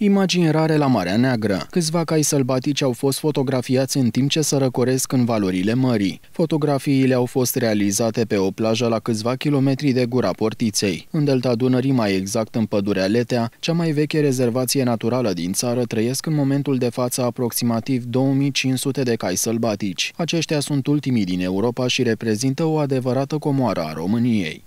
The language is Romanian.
Imagini rare la Marea Neagră. Câțiva cai sălbatici au fost fotografiați în timp ce sărăcoresc în valorile mării. Fotografiile au fost realizate pe o plajă la câțiva kilometri de gura Portiței. În delta Dunării, mai exact în pădurea Letea, cea mai veche rezervație naturală din țară, trăiesc în momentul de față aproximativ 2500 de cai sălbatici. Aceștia sunt ultimii din Europa și reprezintă o adevărată comoară a României.